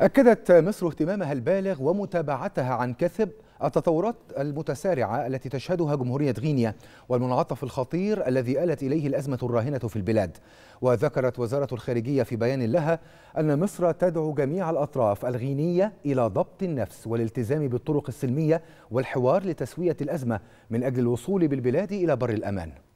أكدت مصر اهتمامها البالغ ومتابعتها عن كثب التطورات المتسارعة التي تشهدها جمهورية غينيا والمنعطف الخطير الذي آلت إليه الأزمة الراهنة في البلاد وذكرت وزارة الخارجية في بيان لها أن مصر تدعو جميع الأطراف الغينية إلى ضبط النفس والالتزام بالطرق السلمية والحوار لتسوية الأزمة من أجل الوصول بالبلاد إلى بر الأمان